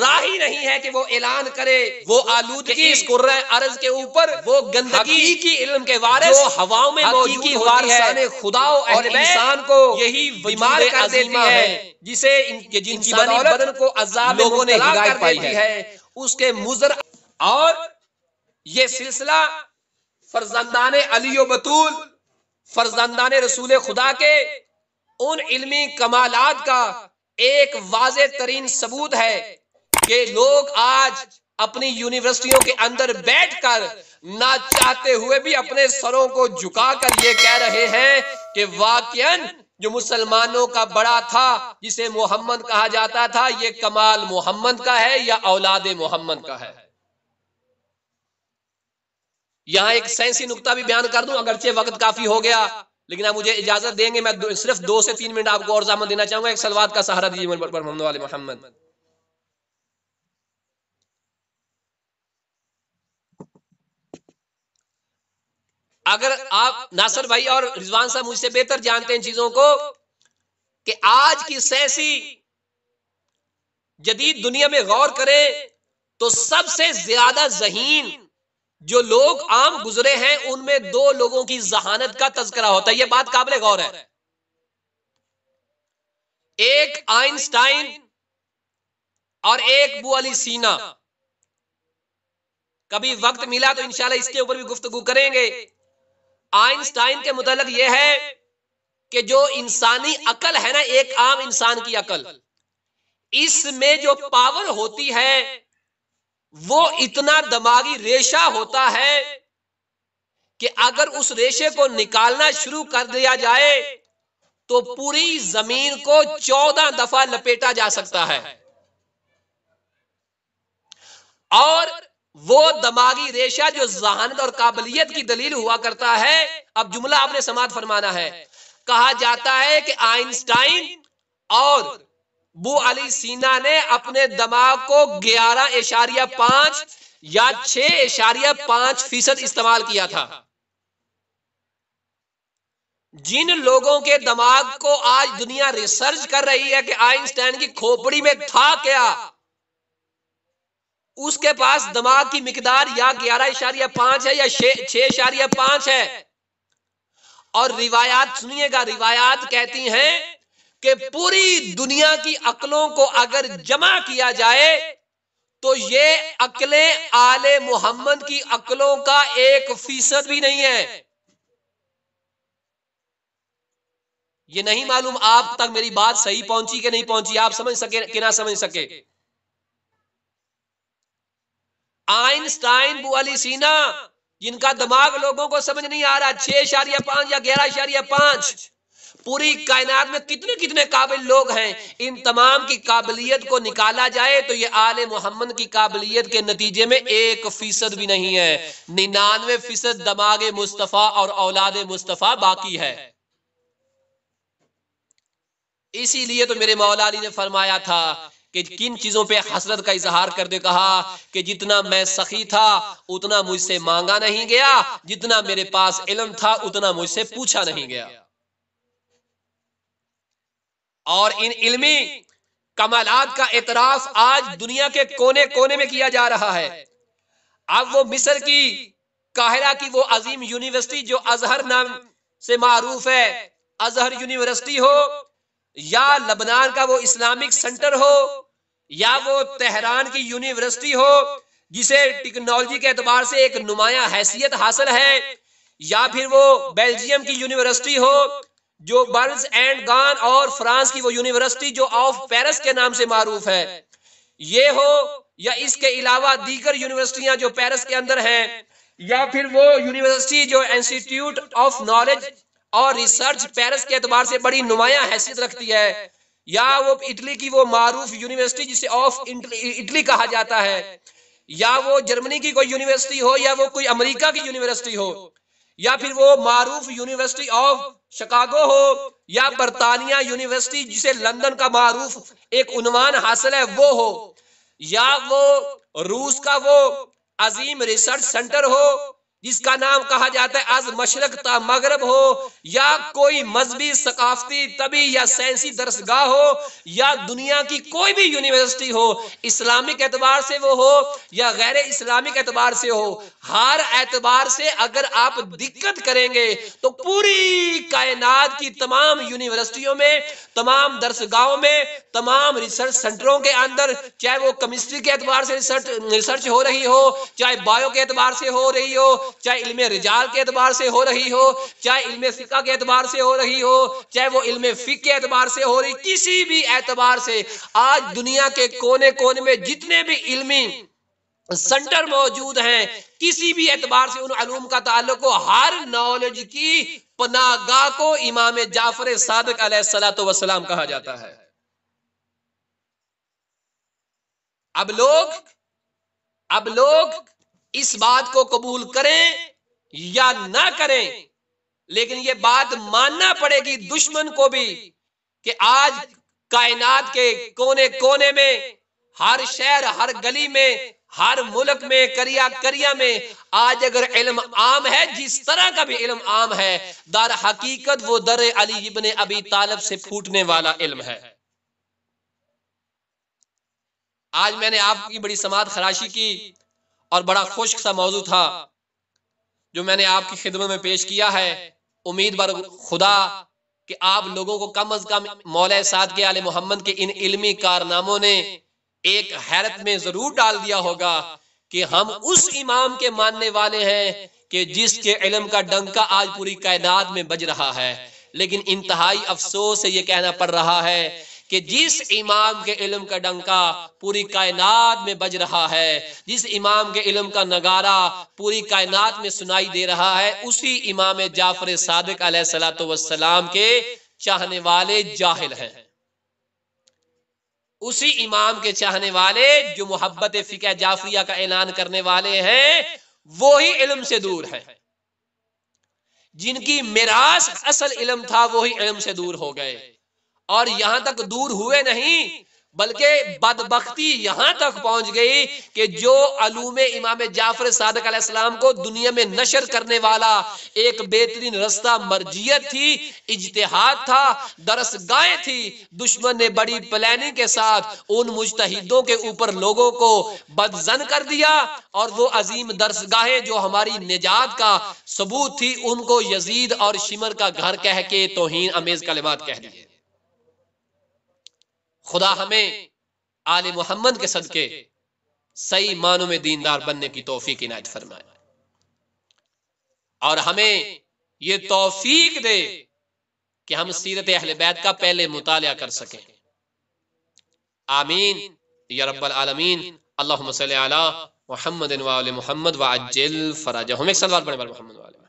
राही नहीं है कि वो ऐलान करे वो आलूदगी इस कुर्रा अर्ज के ऊपर वो गंदगी की इल्म के वारे वो हवाओं में की होती है खुदा और इंसान को यही बीमार कर देती है जिसे जिनकी बदन को अजाब लोगों ने हिदायत पाई है उसके मुजर और ये सिलसिला फरजंदाने अली बतूल फरजंदाने रसूल खुदा के उन इल्मी कमालात का एक वाज तरीन सबूत है कि लोग आज अपनी यूनिवर्सिटियों के अंदर बैठकर ना चाहते हुए भी अपने सरों को झुकाकर ये कह रहे हैं कि वाकयन जो मुसलमानों का बड़ा था जिसे मोहम्मद कहा जाता था ये कमाल मोहम्मद का है या औलाद मोहम्मद का है यहाँ एक साइंसी नुकता भी बयान कर दूं अगरचे वक्त काफी हो गया लेकिन आप मुझे इजाजत देंगे मैं दो, सिर्फ दो से तीन मिनट आपको और जामन देना चाहूंगा एक सलवाद का सहारा दीजिए मोहम्मद मोहम्मद अगर आप नासर भाई और रिजवान साहब मुझसे बेहतर जानते हैं चीजों को कि आज की सैसी जदीद दुनिया में गौर करें तो सबसे ज्यादा जहीन जो लोग आम गुजरे हैं उनमें दो लोगों की जहानत का तस्करा होता है यह बात काबिल गौर है एक आइंस्टाइन और एक बुअली सीना कभी वक्त मिला तो इंशाल्लाह इसके ऊपर भी गुफ्तगु करेंगे आइंस्टाइन के मुतालिक यह है कि जो इंसानी अकल है ना एक आम इंसान की अकल इसमें जो पावर होती है वो इतना दमागी रेशा होता है कि अगर उस रेशे को निकालना शुरू कर दिया जाए तो पूरी जमीन को चौदह दफा लपेटा जा सकता है और वो दमागी रेशा जो जहानत और काबिलियत की दलील हुआ करता है अब जुमला आपने समाध फरमाना है कहा जाता है कि आइंस्टाइन और बू अली सीना ने अपने दिमाग को ग्यारह इशारिया पांच या छह इशारिया पांच फीसद इस्तेमाल किया था जिन लोगों के दिमाग को आज दुनिया रिसर्च कर रही है कि आइंस्टाइन की खोपड़ी में था क्या उसके पास दिमाग की मिकदार या ग्यारह इशारिया पांच है या छह इशारिया पांच है और रिवायात सुनिएगा रिवायात कहती हैं कि पूरी दुनिया की अकलों को अगर जमा किया जाए तो ये अकलें आले मोहम्मद की अकलों का एक फीसद भी नहीं है ये नहीं मालूम आप तक मेरी बात सही पहुंची कि नहीं पहुंची आप समझ सके कि ना समझ सके आइंस्टाइन बुआली सीना जिनका दिमाग लोगों को समझ नहीं आ रहा छह इशारिया पांच या ग्यारह इशारिया पांच पूरी कायनात में कितने कितने काबिल लोग हैं इन तमाम की काबिलियत को निकाला जाए तो ये आल मोहम्मद की काबिलियत के नतीजे में एक फीसद भी नहीं है निन्यानवे फीसद दमाग मुस्तफ़ा और औलाद मुस्तफ़ा बाकी है इसीलिए तो मेरे मौलानी ने फरमाया था कि किन चीज़ों पे हसरत का इजहार करते कहा कि जितना मैं सखी था उतना मुझसे मांगा नहीं गया जितना मेरे पास इलम था उतना मुझसे पूछा नहीं गया और इन इल्मी कमालात का एतराफ आज दुनिया के कोने कोने में किया जा रहा है अब वो मिस्र की काहिरा की वो अजीम यूनिवर्सिटी जो अजहर नाम से मारूफ है अजहर यूनिवर्सिटी हो या लबनान का वो इस्लामिक सेंटर हो या वो तेहरान की यूनिवर्सिटी हो जिसे टेक्नोलॉजी के एतबार से एक नुमाया हैसियत हासिल है या फिर वो बेल्जियम की यूनिवर्सिटी हो जो बर्ज एंड गान और फ्रांस की वो यूनिवर्सिटी जो ऑफ पेरिस के नाम से मारूफ है ये हो या इसके अलावा दीगर यूनिवर्सिटियां जो पेरिस के अंदर हैं या फिर वो यूनिवर्सिटी जो इंस्टीट्यूट ऑफ नॉलेज और रिसर्च पेरिस के अतबार से बड़ी नुमाया हैसियत रखती है या वो इटली की वो मारूफ यूनिवर्सिटी जिसे ऑफ इटली कहा जाता है या वो जर्मनी की कोई यूनिवर्सिटी हो या वो कोई अमेरिका की यूनिवर्सिटी हो या फिर वो मारूफ यूनिवर्सिटी ऑफ शिकागो हो या बरतानिया यूनिवर्सिटी जिसे लंदन का मारूफ एक उन्वान हासिल है वो हो या वो रूस का वो अजीम रिसर्च सेंटर हो जिसका नाम कहा जाता है आज मशरक ता मगरब हो या कोई मजहबी सकाफती तभी या साइंसी दरसगाह हो या दुनिया की कोई भी यूनिवर्सिटी हो इस्लामिक एतबार से वो हो या गैर इस्लामिक एतबार से हो हर एतबार से अगर आप दिक्कत करेंगे तो पूरी कायनात की तमाम यूनिवर्सिटियों में तमाम दरसगाहों में तमाम रिसर्च सेंटरों के अंदर चाहे वो केमिस्ट्री के एतबार से रिसर्च रिसर्च हो रही हो चाहे बायो के एतबार से हो रही हो चाहे इल्म रिजाल के एतबार से हो रही हो चाहे इल्म सिक्का के एतबार से हो रही हो चाहे वो इल्म फिक के एतबार से हो रही किसी भी एतबार से आज दुनिया के कोने कोने में जितने भी इलमी सेंटर मौजूद हैं किसी भी एतबार से उन अलूम का ताल्लुक हो हर नॉलेज की पनागा को इमाम जाफर सादक सलाम कहा जाता है अब लोग अब लोग इस बात को कबूल करें या ना करें लेकिन ये बात मानना पड़ेगी दुश्मन को भी कि आज कायनात के कोने कोने में हर शहर हर गली में हर मुल्क में करिया करिया में आज अगर इलम आम है जिस तरह का भी इलम आम है दर हकीकत वो दर अली इबन अबी तालब से फूटने वाला इलम है आज मैंने आपकी बड़ी समात खराशी की और बड़ा खुश्क सा मौजू था जो मैंने आपकी खिदमत में पेश किया है उम्मीद बर खुदा कि आप लोगों को कम अज कम मौल साद के आल मोहम्मद के इन इल्मी कारनामों ने एक हैरत में जरूर डाल दिया होगा कि हम उस इमाम के मानने वाले हैं कि जिसके इलम का डंका आज पूरी कायनात में बज रहा है लेकिन इंतहाई अफसोस से ये कहना पड़ रहा है कि जिस इमाम के इलम का डंका पूरी कायनात में बज रहा है जिस इमाम के इल्म का नगारा पूरी कायनात में सुनाई दे रहा है उसी इमाम जाफर सादक सलाम के चाहने वाले जाहिल हैं उसी इमाम के चाहने वाले जो मोहब्बत फ़िका जाफरिया का ऐलान करने वाले हैं वो ही इलम से दूर है जिनकी मिरास असल इलम था वही इलम से दूर हो गए और यहां तक दूर हुए नहीं बल्कि बदबख्ती यहां तक पहुंच गई कि जो अलूम इमाम जाफर सादक सलाम को दुनिया में नशर करने वाला एक बेहतरीन रास्ता मर्जियत थी इजतहाद था दरस गाय थी दुश्मन ने बड़ी प्लानिंग के साथ उन मुजतहिदों के ऊपर लोगों को बदजन कर दिया और वो अजीम दरस गाहें जो हमारी निजात का सबूत थी उनको यजीद और शिमर का घर कह के तोहन अमेज कलिमात कह दिए खुदा हमें आल मोहम्मद के सद के सही मानों में दीनदार बनने की तोफीक इनायत फरमाए और हमें ये तोफीक दे कि हम सीरत अहल बैत का पहले मुताल कर सकें आमीन या रब्बल आलमीन अल्लाह मोहम्मद मोहम्मद वाजिल फराज हम एक सलवार बड़े मोहम्मद वाले